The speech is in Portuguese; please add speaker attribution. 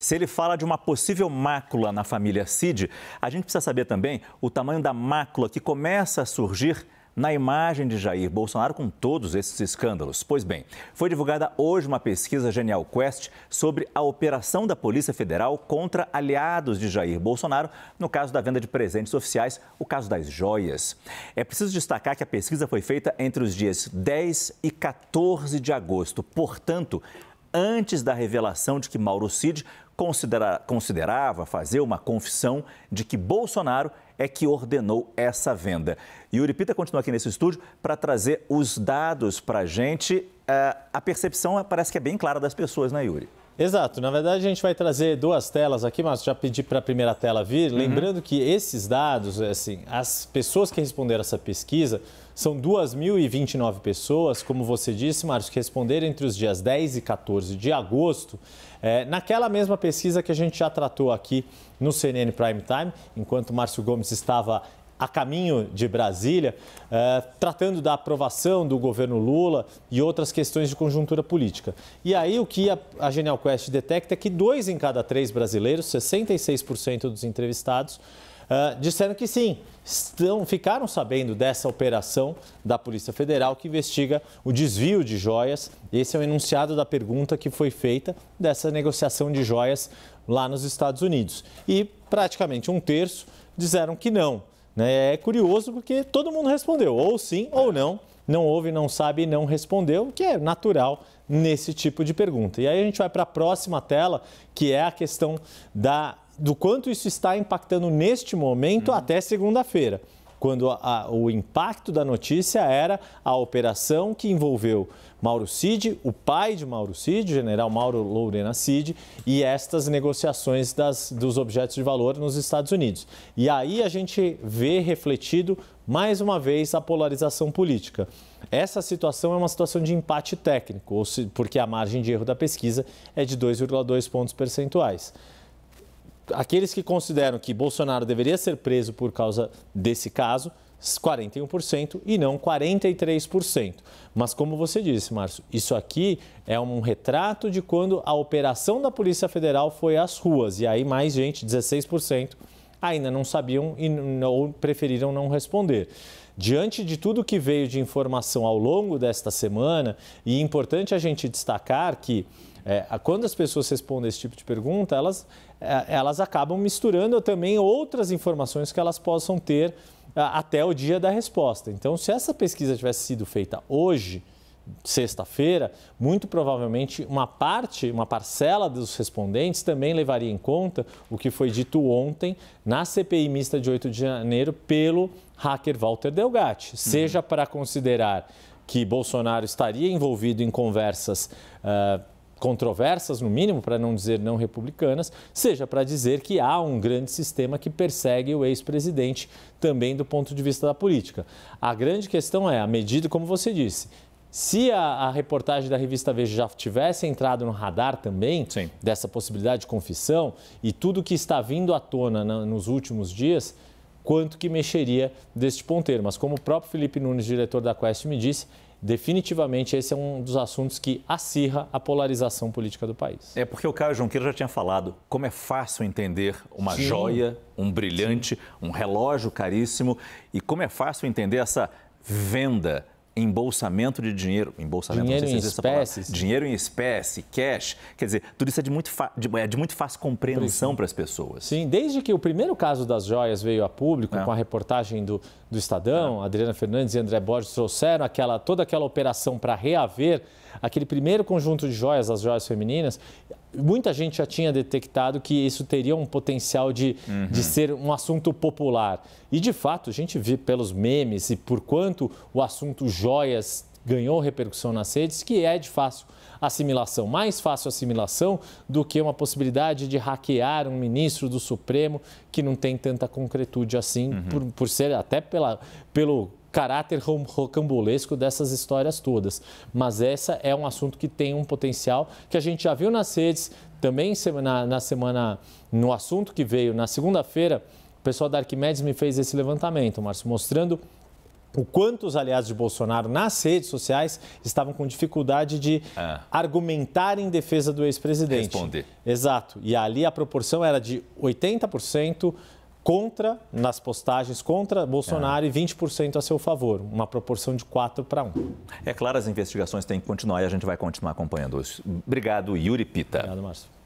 Speaker 1: Se ele fala de uma possível mácula na família Cid, a gente precisa saber também o tamanho da mácula que começa a surgir na imagem de Jair Bolsonaro com todos esses escândalos. Pois bem, foi divulgada hoje uma pesquisa Genial Quest sobre a operação da Polícia Federal contra aliados de Jair Bolsonaro no caso da venda de presentes oficiais, o caso das joias. É preciso destacar que a pesquisa foi feita entre os dias 10 e 14 de agosto, portanto, antes da revelação de que Mauro Cid considera, considerava fazer uma confissão de que Bolsonaro é que ordenou essa venda. E o Uripita continua aqui nesse estúdio para trazer os dados para a gente. Eh, a percepção é, parece que é bem clara das pessoas, né, Yuri? Exato. Na verdade, a gente vai
Speaker 2: trazer duas telas aqui, mas já pedi para a primeira tela vir. Uhum. Lembrando que esses dados, assim, as pessoas que responderam essa pesquisa são 2.029 pessoas, como você disse, Márcio, que responderam entre os dias 10 e 14 de agosto, é, naquela mesma pesquisa que a gente já tratou aqui no CNN Prime Time, enquanto Márcio Gomes estava a caminho de Brasília, é, tratando da aprovação do governo Lula e outras questões de conjuntura política. E aí o que a, a Genial Quest detecta é que dois em cada três brasileiros, 66% dos entrevistados, uh, disseram que sim, estão, ficaram sabendo dessa operação da Polícia Federal que investiga o desvio de joias. Esse é o enunciado da pergunta que foi feita dessa negociação de joias lá nos Estados Unidos. E praticamente um terço disseram que não. Né? É curioso porque todo mundo respondeu ou sim ou não. Não houve, não sabe e não respondeu, o que é natural nesse tipo de pergunta. E aí a gente vai para a próxima tela, que é a questão da do quanto isso está impactando neste momento uhum. até segunda-feira, quando a, a, o impacto da notícia era a operação que envolveu Mauro Cid, o pai de Mauro Cid, general Mauro Lourena Cid, e estas negociações das, dos objetos de valor nos Estados Unidos. E aí a gente vê refletido mais uma vez a polarização política. Essa situação é uma situação de empate técnico, porque a margem de erro da pesquisa é de 2,2 pontos percentuais aqueles que consideram que Bolsonaro deveria ser preso por causa desse caso, 41% e não 43%. Mas como você disse, Márcio, isso aqui é um retrato de quando a operação da Polícia Federal foi às ruas e aí mais gente, 16%, ainda não sabiam e não, preferiram não responder. Diante de tudo que veio de informação ao longo desta semana, e é importante a gente destacar que é, quando as pessoas respondem esse tipo de pergunta, elas, é, elas acabam misturando também outras informações que elas possam ter até o dia da resposta. Então, se essa pesquisa tivesse sido feita hoje, sexta-feira, muito provavelmente uma parte, uma parcela dos respondentes também levaria em conta o que foi dito ontem na CPI mista de 8 de janeiro pelo hacker Walter Delgatti, uhum. seja para considerar que Bolsonaro estaria envolvido em conversas. Uh, controversas, no mínimo, para não dizer não republicanas, seja para dizer que há um grande sistema que persegue o ex-presidente também do ponto de vista da política. A grande questão é, a medida, como você disse, se a, a, reportagem da revista Veja já tivesse entrado no radar também Sim. dessa possibilidade de confissão e tudo que está vindo à tona na, nos últimos dias, quanto que mexeria deste ponteiro. Mas como o próprio Felipe Nunes, diretor da Quest, me disse, definitivamente esse é um dos assuntos que acirra a polarização política do país.
Speaker 1: É porque o Caio Junqueira já tinha falado como é fácil entender uma Sim. joia, um brilhante, Sim. um relógio caríssimo e como é fácil entender essa venda embolsamento de dinheiro, embolsamento, dinheiro não sei se em espécie, dinheiro em espécie, cash, quer dizer, tudo isso é de muito, de, é de muito fácil compreensão para as pessoas. Sim, desde que
Speaker 2: o primeiro caso das joias veio a público,
Speaker 1: é. com a reportagem
Speaker 2: do, do Estadão, é. Adriana Fernandes e André Borges trouxeram aquela, toda aquela operação para reaver aquele primeiro conjunto de joias, as joias femininas, muita gente já tinha detectado que isso teria um potencial de, uhum. de ser um assunto popular. E, de fato, a gente vê pelos memes e por quanto o assunto joias ganhou repercussão nas redes, que é de fácil assimilação, mais fácil assimilação do que uma possibilidade de hackear um ministro do Supremo que não tem tanta concretude assim, uhum. por, por ser até pela, pelo caráter rocambolesco dessas histórias todas. Mas essa é um assunto que tem um potencial que a gente já viu nas redes, também na, na semana, no assunto que veio na segunda-feira, o pessoal da Arquimedes me fez esse levantamento, Márcio, mostrando o quanto os aliados de Bolsonaro nas redes sociais estavam com dificuldade de ah. argumentar em defesa do ex-presidente. Responder. Exato. E ali a proporção era de 80%, contra nas postagens contra Bolsonaro é. e 20% a seu favor, uma proporção de 4 para 1.
Speaker 1: É claro, as investigações têm que continuar e a gente vai continuar acompanhando isso. Obrigado, Yuri Pita. Obrigado, Márcio.